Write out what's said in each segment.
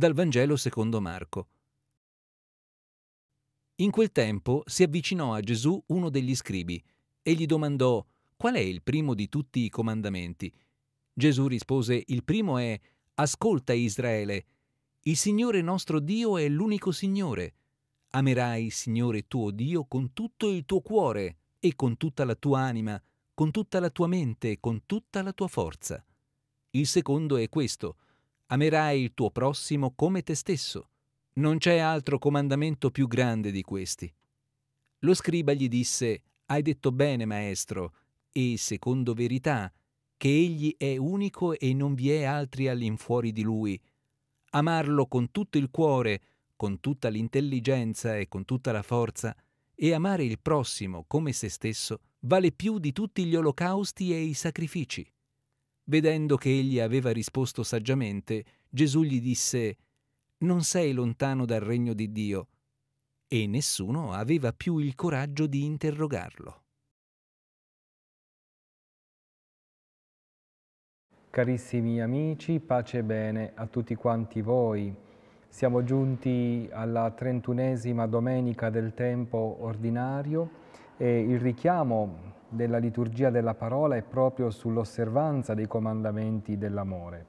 dal Vangelo secondo Marco. In quel tempo si avvicinò a Gesù uno degli scribi e gli domandò qual è il primo di tutti i comandamenti. Gesù rispose il primo è Ascolta Israele, il Signore nostro Dio è l'unico Signore. Amerai il Signore tuo Dio con tutto il tuo cuore e con tutta la tua anima, con tutta la tua mente e con tutta la tua forza. Il secondo è questo Amerai il tuo prossimo come te stesso. Non c'è altro comandamento più grande di questi. Lo scriba gli disse, Hai detto bene, maestro, e secondo verità, che egli è unico e non vi è altri all'infuori di lui. Amarlo con tutto il cuore, con tutta l'intelligenza e con tutta la forza, e amare il prossimo come se stesso, vale più di tutti gli olocausti e i sacrifici. Vedendo che egli aveva risposto saggiamente, Gesù gli disse Non sei lontano dal regno di Dio. E nessuno aveva più il coraggio di interrogarlo. Carissimi amici, pace e bene a tutti quanti voi. Siamo giunti alla trentunesima domenica del tempo ordinario e il richiamo della liturgia della parola è proprio sull'osservanza dei comandamenti dell'amore,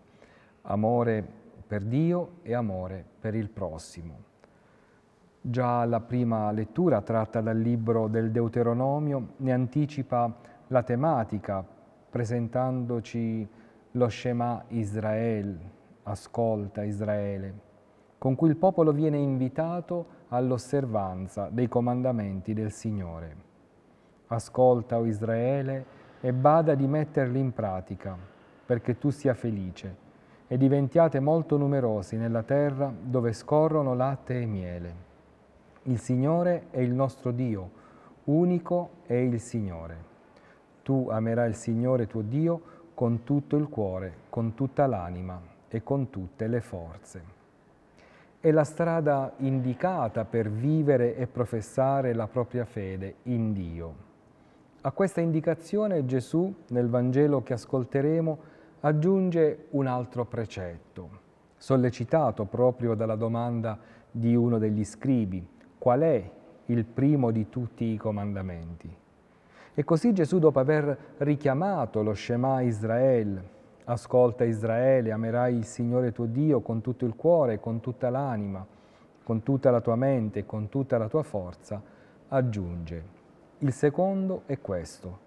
amore per Dio e amore per il prossimo. Già la prima lettura tratta dal libro del Deuteronomio ne anticipa la tematica presentandoci lo Shema Israel, ascolta Israele, con cui il popolo viene invitato all'osservanza dei comandamenti del Signore. Ascolta, o Israele, e bada di metterli in pratica, perché tu sia felice, e diventiate molto numerosi nella terra dove scorrono latte e miele. Il Signore è il nostro Dio, unico è il Signore. Tu amerai il Signore tuo Dio con tutto il cuore, con tutta l'anima e con tutte le forze. È la strada indicata per vivere e professare la propria fede in Dio a questa indicazione Gesù, nel Vangelo che ascolteremo, aggiunge un altro precetto, sollecitato proprio dalla domanda di uno degli scribi, qual è il primo di tutti i comandamenti? E così Gesù, dopo aver richiamato lo Shema Israel, ascolta Israele, amerai il Signore tuo Dio con tutto il cuore, con tutta l'anima, con tutta la tua mente, con tutta la tua forza, aggiunge il secondo è questo,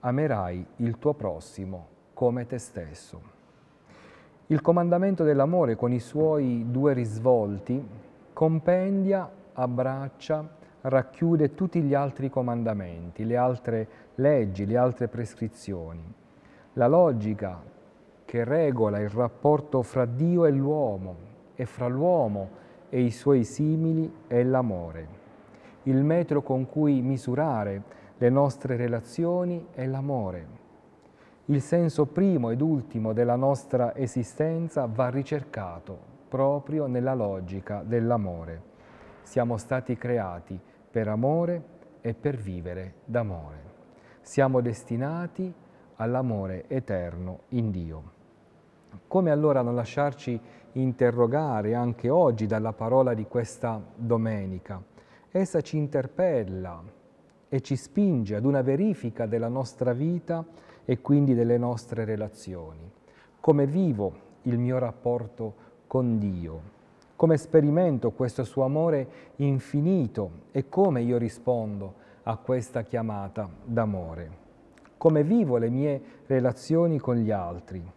amerai il tuo prossimo come te stesso. Il comandamento dell'amore con i suoi due risvolti compendia, abbraccia, racchiude tutti gli altri comandamenti, le altre leggi, le altre prescrizioni. La logica che regola il rapporto fra Dio e l'uomo e fra l'uomo e i suoi simili è l'amore il metro con cui misurare le nostre relazioni è l'amore. Il senso primo ed ultimo della nostra esistenza va ricercato proprio nella logica dell'amore. Siamo stati creati per amore e per vivere d'amore. Siamo destinati all'amore eterno in Dio. Come allora non lasciarci interrogare anche oggi dalla parola di questa domenica? Essa ci interpella e ci spinge ad una verifica della nostra vita e quindi delle nostre relazioni. Come vivo il mio rapporto con Dio? Come sperimento questo suo amore infinito e come io rispondo a questa chiamata d'amore? Come vivo le mie relazioni con gli altri?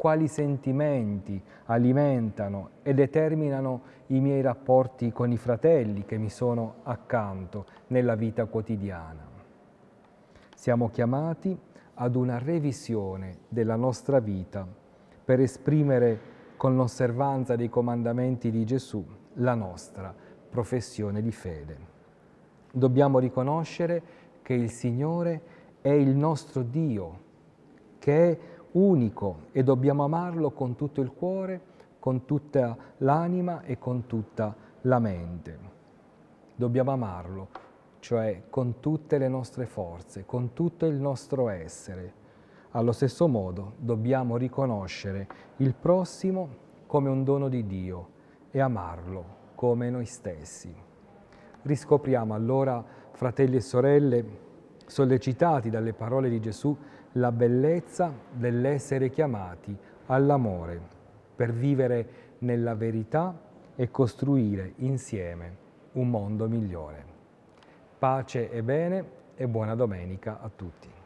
quali sentimenti alimentano e determinano i miei rapporti con i fratelli che mi sono accanto nella vita quotidiana. Siamo chiamati ad una revisione della nostra vita per esprimere con l'osservanza dei comandamenti di Gesù la nostra professione di fede. Dobbiamo riconoscere che il Signore è il nostro Dio, che è unico e dobbiamo amarlo con tutto il cuore, con tutta l'anima e con tutta la mente. Dobbiamo amarlo, cioè con tutte le nostre forze, con tutto il nostro essere. Allo stesso modo dobbiamo riconoscere il prossimo come un dono di Dio e amarlo come noi stessi. Riscopriamo allora, fratelli e sorelle, sollecitati dalle parole di Gesù la bellezza dell'essere chiamati all'amore per vivere nella verità e costruire insieme un mondo migliore. Pace e bene e buona domenica a tutti.